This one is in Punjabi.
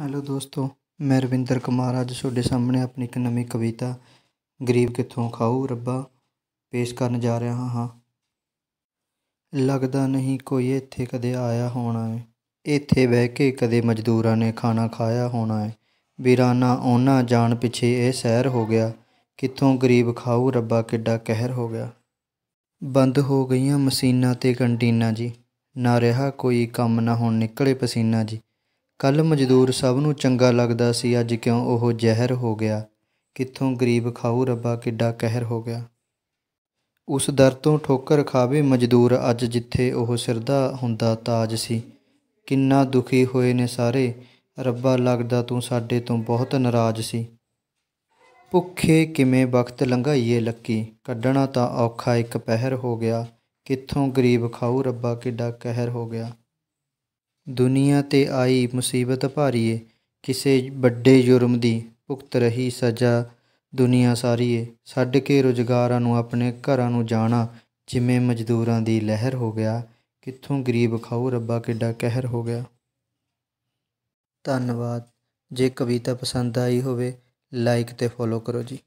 ਹੈਲੋ ਦੋਸਤੋ ਮੈਂ ਰਵਿੰਦਰ ਕੁਮਾਰ ਅੱਜ ਤੁਹਾਡੇ ਸਾਹਮਣੇ ਆਪਣੀ ਇੱਕ ਨਵੀਂ ਕਵਿਤਾ ਗਰੀਬ ਕਿੱਥੋਂ ਖਾਊ ਰੱਬਾ ਪੇਸ਼ ਕਰਨ ਜਾ ਰਿਹਾ ਹਾਂ ਲੱਗਦਾ ਨਹੀਂ ਕੋਈ ਇੱਥੇ ਕਦੇ ਆਇਆ ਹੋਣਾ ਹੈ ਇੱਥੇ ਬਹਿ ਕੇ ਕਦੇ ਮਜ਼ਦੂਰਾਂ ਨੇ ਖਾਣਾ ਖਾਇਆ ਹੋਣਾ ਹੈ ਵੀਰਾਨਾ ਉਹਨਾਂ ਜਾਣ ਪਿੱਛੇ ਇਹ ਸਹਿਰ ਹੋ ਗਿਆ ਕਿੱਥੋਂ ਗਰੀਬ ਖਾਊ ਰੱਬਾ ਕਿੱਡਾ ਕਹਿਰ ਹੋ ਗਿਆ ਬੰਦ ਹੋ ਗਈਆਂ ਮਸ਼ੀਨਾਂ ਤੇ ਕੰਟੀਨਾਂ ਜੀ ਨਾ ਰਿਹਾ ਕੋਈ ਕੰਮ ਨਾ ਹੁਣ ਨਿਕਲੇ ਪਸੀਨਾ ਜੀ ਕੱਲ ਮਜ਼ਦੂਰ ਸਭ ਨੂੰ ਚੰਗਾ ਲੱਗਦਾ ਸੀ ਅੱਜ ਕਿਉਂ ਉਹ ਜ਼ਹਿਰ ਹੋ ਗਿਆ ਕਿੱਥੋਂ ਗਰੀਬ ਖਾਊ ਰੱਬਾ ਕਿੱਡਾ ਕਹਿਰ ਹੋ ਗਿਆ ਉਸ ਦਰ ਤੋਂ ਠੋਕਰ ਖਾਵੇ ਮਜ਼ਦੂਰ ਅੱਜ ਜਿੱਥੇ ਉਹ ਸਿਰਦਾ ਹੁੰਦਾ ਤਾਜ ਸੀ ਕਿੰਨਾ ਦੁਖੀ ਹੋਏ ਨੇ ਸਾਰੇ ਰੱਬਾ ਲੱਗਦਾ ਤੂੰ ਸਾਡੇ ਤੋਂ ਬਹੁਤ ਨਾਰਾਜ਼ ਸੀ ਭੁੱਖੇ ਕਿਵੇਂ ਵਕਤ ਲੰਘਾਈਏ ਲੱਕੀ ਕੱਢਣਾ ਤਾਂ ਔਖਾ ਇੱਕ ਪਹਿਰ ਹੋ ਗਿਆ ਕਿੱਥੋਂ ਗਰੀਬ ਖਾਊ ਰੱਬਾ ਕਿੱਡਾ ਕਹਿਰ ਹੋ ਗਿਆ ਦੁਨੀਆ ਤੇ ਆਈ ਮੁਸੀਬਤ ਭਾਰੀਏ ਕਿਸੇ ਵੱਡੇ ਜੁਰਮ ਦੀ ਭੁਗਤ ਰਹੀ ਸਜ਼ਾ ਦੁਨੀਆ ਸਾਰੀਏ ਛੱਡ ਕੇ ਰੁਜ਼ਗਾਰਾਂ ਨੂੰ ਆਪਣੇ ਘਰਾਂ ਨੂੰ ਜਾਣਾ ਜਿਵੇਂ ਮਜ਼ਦੂਰਾਂ ਦੀ ਲਹਿਰ ਹੋ ਗਿਆ ਕਿੱਥੋਂ ਗਰੀਬ ਖਾਉ ਰੱਬਾ ਕਿੱਡਾ ਕਹਿਰ ਹੋ ਗਿਆ ਧੰਨਵਾਦ ਜੇ ਕਵਿਤਾ ਪਸੰਦ ਆਈ ਹੋਵੇ ਲਾਈਕ ਤੇ ਫੋਲੋ ਕਰੋ ਜੀ